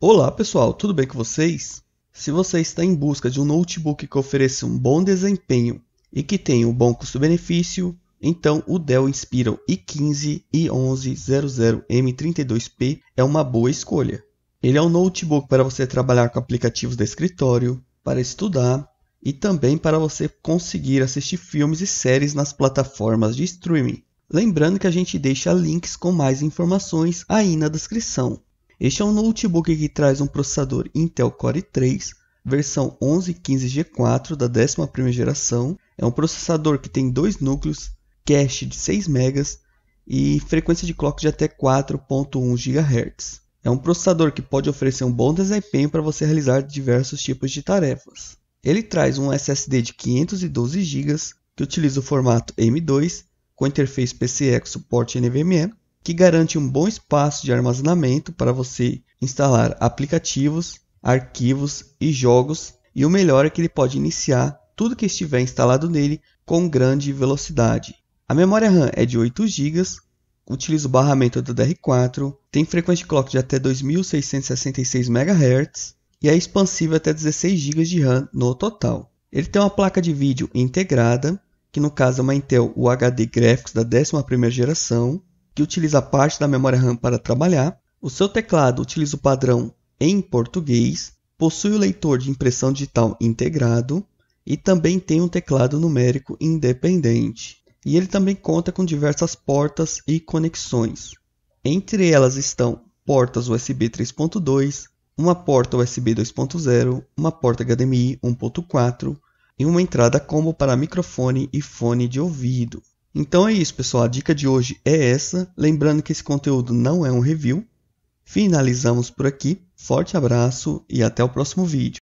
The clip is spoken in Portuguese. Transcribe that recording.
Olá pessoal, tudo bem com vocês? Se você está em busca de um notebook que ofereça um bom desempenho e que tenha um bom custo-benefício, então o Dell Inspiron i15 i 1100M32P é uma boa escolha. Ele é um notebook para você trabalhar com aplicativos de escritório, para estudar e também para você conseguir assistir filmes e séries nas plataformas de streaming. Lembrando que a gente deixa links com mais informações aí na descrição. Este é um notebook que traz um processador Intel Core 3, versão 1115G4 da 11ª geração. É um processador que tem dois núcleos, cache de 6 MB e frequência de clock de até 4.1 GHz. É um processador que pode oferecer um bom desempenho para você realizar diversos tipos de tarefas. Ele traz um SSD de 512 GB que utiliza o formato M2 com interface PCIe com suporte NVMe que garante um bom espaço de armazenamento para você instalar aplicativos, arquivos e jogos, e o melhor é que ele pode iniciar tudo que estiver instalado nele com grande velocidade. A memória RAM é de 8 GB, utiliza o barramento DDR4, tem frequência de clock de até 2666 MHz e é expansível até 16 GB de RAM no total. Ele tem uma placa de vídeo integrada, que no caso é uma Intel UHD Graphics da 11ª geração, que utiliza parte da memória RAM para trabalhar, o seu teclado utiliza o padrão em português, possui o leitor de impressão digital integrado e também tem um teclado numérico independente. E ele também conta com diversas portas e conexões. Entre elas estão portas USB 3.2, uma porta USB 2.0, uma porta HDMI 1.4 e uma entrada combo para microfone e fone de ouvido. Então é isso, pessoal. A dica de hoje é essa. Lembrando que esse conteúdo não é um review. Finalizamos por aqui. Forte abraço e até o próximo vídeo.